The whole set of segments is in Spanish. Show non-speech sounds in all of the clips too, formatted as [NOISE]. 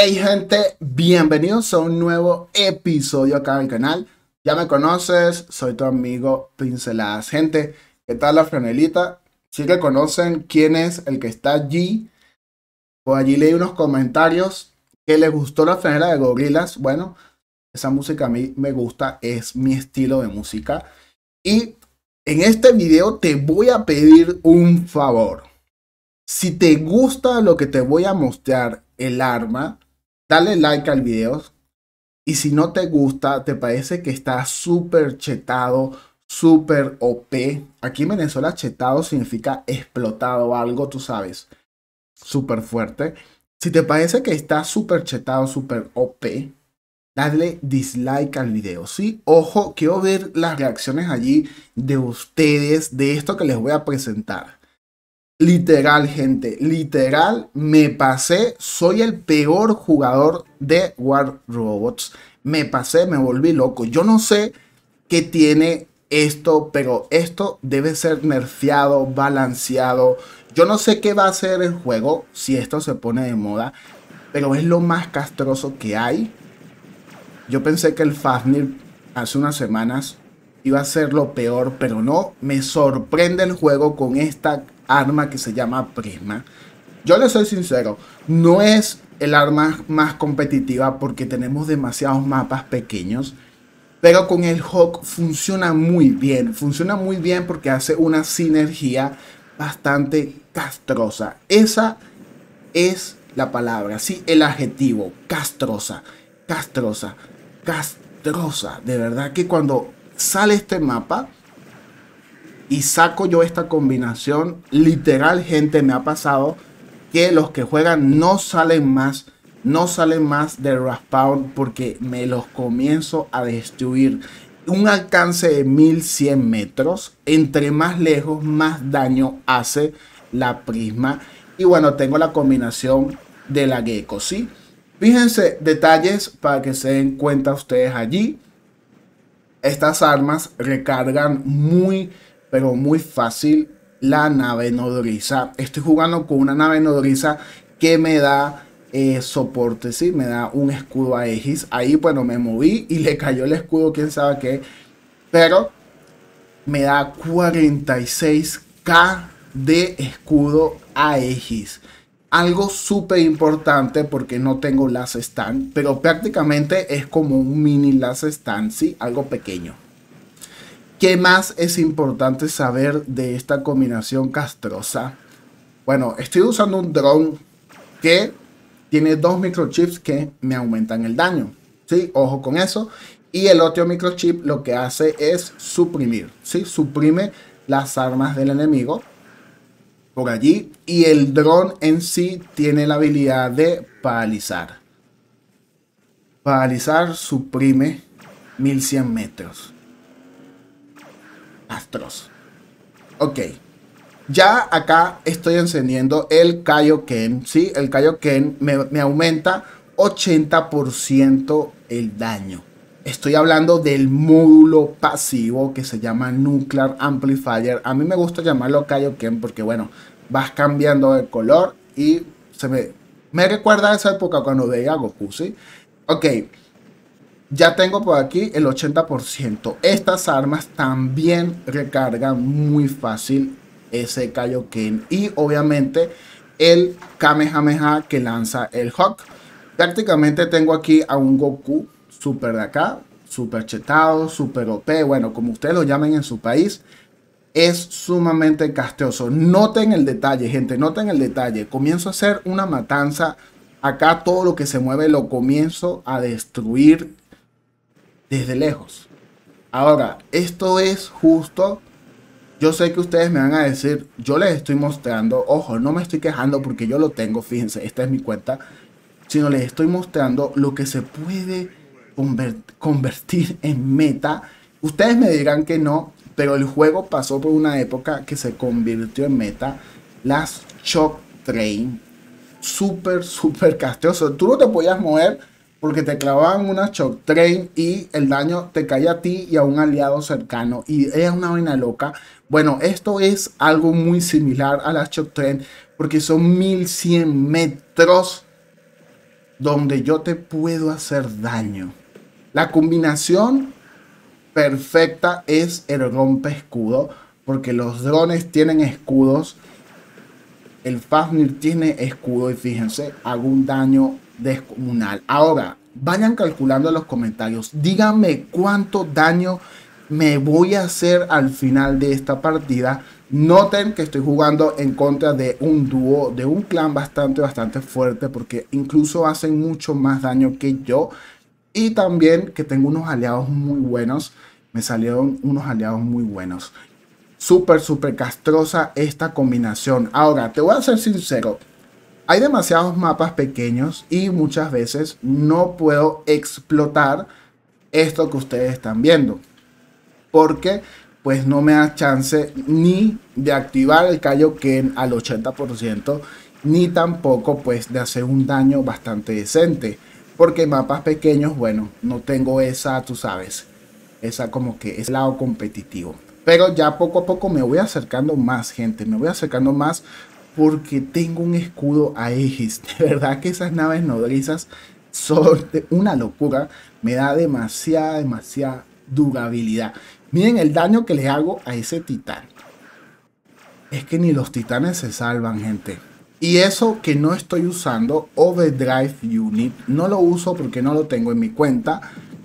Hey gente, bienvenidos a un nuevo episodio acá en el canal. Ya me conoces, soy tu amigo Pinceladas. Gente, ¿qué tal la frenelita? Si que conocen quién es el que está allí. Por allí leí unos comentarios que le gustó la franela de gorilas. Bueno, esa música a mí me gusta, es mi estilo de música. Y en este video te voy a pedir un favor. Si te gusta lo que te voy a mostrar el arma, dale like al video. Y si no te gusta, te parece que está súper chetado, súper OP. Aquí en Venezuela chetado significa explotado algo, tú sabes, súper fuerte. Si te parece que está súper chetado, súper OP, dale dislike al video, ¿sí? Ojo, quiero ver las reacciones allí de ustedes de esto que les voy a presentar. Literal, gente, literal, me pasé, soy el peor jugador de War Robots. Me pasé, me volví loco. Yo no sé qué tiene esto, pero esto debe ser nerfeado, balanceado. Yo no sé qué va a hacer el juego si esto se pone de moda, pero es lo más castroso que hay. Yo pensé que el Fafnir hace unas semanas iba a ser lo peor, pero no. Me sorprende el juego con esta arma que se llama Prisma. Yo le soy sincero, no es el arma más competitiva porque tenemos demasiados mapas pequeños. Pero con el Hawk funciona muy bien. Funciona muy bien porque hace una sinergia bastante castrosa. Esa es la palabra, sí, el adjetivo. Castrosa, castrosa, castrosa. De verdad que cuando sale este mapa, y saco yo esta combinación, literal gente me ha pasado que los que juegan no salen más, no salen más de Raspawn porque me los comienzo a destruir. Un alcance de 1100 metros, entre más lejos más daño hace la prisma. Y bueno, tengo la combinación de la gecko, ¿sí? Fíjense detalles para que se den cuenta ustedes allí. Estas armas recargan muy pero muy fácil la nave nodriza. Estoy jugando con una nave nodriza que me da eh, soporte, ¿sí? me da un escudo a Aegis. Ahí, bueno, me moví y le cayó el escudo, quién sabe qué. Pero me da 46k de escudo a Aegis. Algo súper importante porque no tengo las stand, pero prácticamente es como un mini las stand, ¿sí? algo pequeño. ¿Qué más es importante saber de esta combinación castrosa? Bueno, estoy usando un dron que tiene dos microchips que me aumentan el daño. ¿sí? Ojo con eso. Y el otro microchip lo que hace es suprimir. ¿sí? Suprime las armas del enemigo por allí. Y el dron en sí tiene la habilidad de paralizar. Paralizar suprime 1100 metros. Ok. Ya acá estoy encendiendo el Kaioken. Sí, el Kaioken me, me aumenta 80% el daño. Estoy hablando del módulo pasivo que se llama Nuclear Amplifier. A mí me gusta llamarlo Kaioken porque, bueno, vas cambiando de color y se me, me recuerda a esa época cuando veía Goku, ¿sí? Ok. Ya tengo por aquí el 80%. Estas armas también recargan muy fácil ese Kaioken. Y obviamente el Kamehameha que lanza el Hawk. Prácticamente tengo aquí a un Goku super de acá. Super chetado, super OP. Bueno, como ustedes lo llamen en su país. Es sumamente casteoso. Noten el detalle, gente. Noten el detalle. Comienzo a hacer una matanza. Acá todo lo que se mueve lo comienzo a destruir desde lejos. Ahora, esto es justo. Yo sé que ustedes me van a decir, yo les estoy mostrando, ojo, no me estoy quejando porque yo lo tengo, fíjense, esta es mi cuenta, sino les estoy mostrando lo que se puede convertir en meta. Ustedes me dirán que no, pero el juego pasó por una época que se convirtió en meta. Las Shock Train, súper, súper casteoso Tú no te podías mover porque te clavaban una shock train y el daño te cae a ti y a un aliado cercano. Y es una vaina loca. Bueno, esto es algo muy similar a la shock train porque son 1100 metros donde yo te puedo hacer daño. La combinación perfecta es el rompe escudo porque los drones tienen escudos el Fafnir tiene escudo y fíjense, hago un daño descomunal. Ahora, vayan calculando en los comentarios. Díganme cuánto daño me voy a hacer al final de esta partida. Noten que estoy jugando en contra de un dúo, de un clan bastante, bastante fuerte, porque incluso hacen mucho más daño que yo. Y también que tengo unos aliados muy buenos. Me salieron unos aliados muy buenos súper, súper castrosa esta combinación. Ahora, te voy a ser sincero. Hay demasiados mapas pequeños y muchas veces no puedo explotar esto que ustedes están viendo. Porque pues no me da chance ni de activar el que al 80% ni tampoco pues de hacer un daño bastante decente. Porque mapas pequeños, bueno, no tengo esa, tú sabes, esa como que es lado competitivo. Pero ya poco a poco me voy acercando más, gente. Me voy acercando más porque tengo un escudo a Aegis. [LAUGHS] De verdad que esas naves nodrizas son una locura. Me da demasiada, demasiada durabilidad. Miren el daño que le hago a ese titán. Es que ni los titanes se salvan, gente. Y eso que no estoy usando, Overdrive Unit, no lo uso porque no lo tengo en mi cuenta,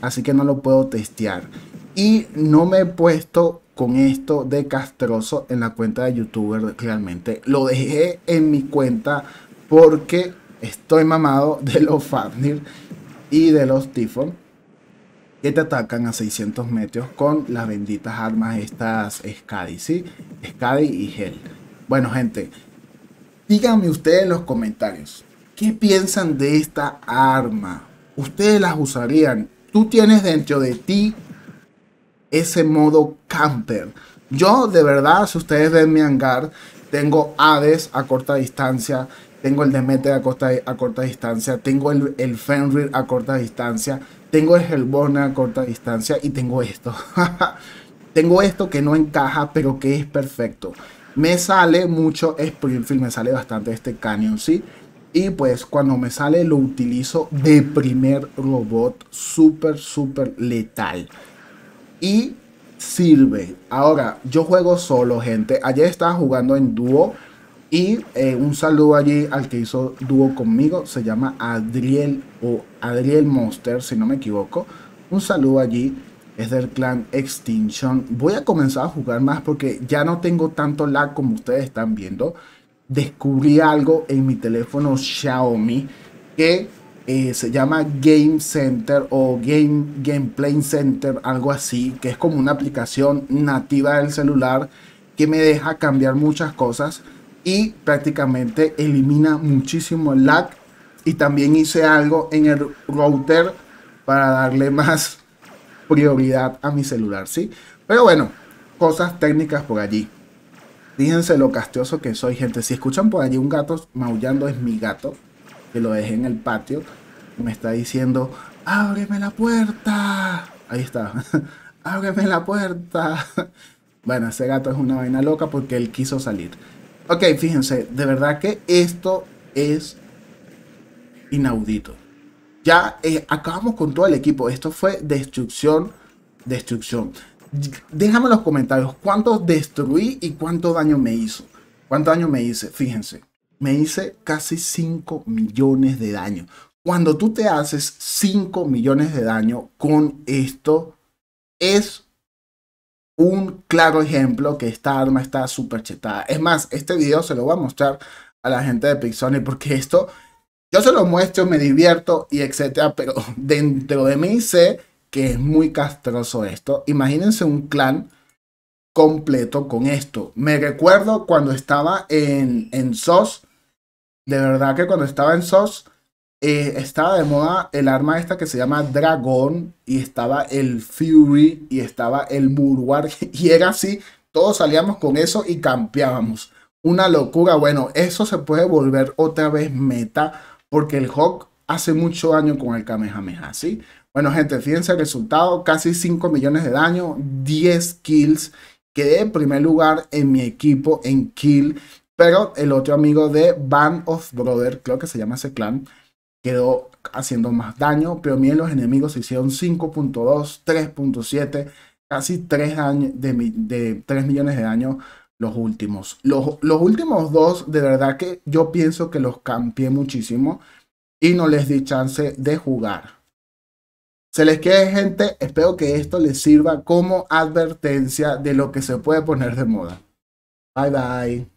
así que no lo puedo testear. Y no me he puesto con esto de castroso en la cuenta de youtuber realmente. Lo dejé en mi cuenta porque estoy mamado de los Fafnir y de los Tifon que te atacan a 600 metros con las benditas armas estas Skadi, ¿sí? y Gel. Bueno, gente, díganme ustedes en los comentarios, ¿qué piensan de esta arma? ¿Ustedes las usarían? ¿Tú tienes dentro de ti ese modo camper. Yo de verdad, si ustedes ven mi hangar, tengo Hades a corta distancia, tengo el Demeter a corta, distancia, tengo el, Fenrir a corta distancia, tengo el Hellborn a corta distancia y tengo esto. [LAUGHS] tengo esto que no encaja, pero que es perfecto. Me sale mucho Springfield, me sale bastante este Canyon, ¿sí? Y pues cuando me sale lo utilizo de primer robot, súper, súper letal y sirve. Ahora, yo juego solo, gente. Ayer estaba jugando en dúo. Y eh, un saludo allí al que hizo dúo conmigo. Se llama Adriel o Adriel Monster, si no me equivoco. Un saludo allí. Es del clan Extinction. Voy a comenzar a jugar más porque ya no tengo tanto lag como ustedes están viendo. Descubrí algo en mi teléfono Xiaomi que eh, se llama Game Center o Game Gameplay Center, algo así, que es como una aplicación nativa del celular que me deja cambiar muchas cosas y prácticamente elimina muchísimo el lag. Y también hice algo en el router para darle más [LAUGHS] prioridad a mi celular, ¿sí? Pero bueno, cosas técnicas por allí. Fíjense lo castioso que soy, gente. Si escuchan por allí un gato maullando, es mi gato que lo dejé en el patio, me está diciendo, ábreme la puerta. Ahí está, [LAUGHS] ábreme la puerta. [LAUGHS] bueno, ese gato es una vaina loca porque él quiso salir. Ok, fíjense, de verdad que esto es inaudito. Ya eh, acabamos con todo el equipo. Esto fue destrucción, destrucción. Déjame en los comentarios cuánto destruí y cuánto daño me hizo. Cuánto daño me hice, fíjense me hice casi 5 millones de daño. Cuando tú te haces 5 millones de daño con esto, es un claro ejemplo que esta arma está súper chetada. Es más, este video se lo voy a mostrar a la gente de Pixone porque esto yo se lo muestro, me divierto y etcétera, pero [LAUGHS] dentro de mí sé que es muy castroso esto. Imagínense un clan completo con esto. Me recuerdo cuando estaba en, en SOS de verdad que cuando estaba en SOS, eh, estaba de moda el arma esta que se llama Dragón, y estaba el Fury, y estaba el Murwar, [LAUGHS] y era así, todos salíamos con eso y campeábamos. Una locura, bueno, eso se puede volver otra vez meta, porque el Hawk hace mucho daño con el Kamehameha, ¿sí? Bueno, gente, fíjense el resultado, casi 5 millones de daño, 10 kills, quedé en primer lugar en mi equipo en kill pero el otro amigo de Band of Brothers, creo que se llama ese clan, quedó haciendo más daño. Pero miren, los enemigos se hicieron 5.2, 3.7, casi 3, de, millones de daño los últimos. Los, últimos dos, de verdad que yo pienso que los cambié muchísimo y no les di chance de jugar. Se les quede gente, espero que esto les sirva como advertencia de lo que se puede poner de moda. Bye bye.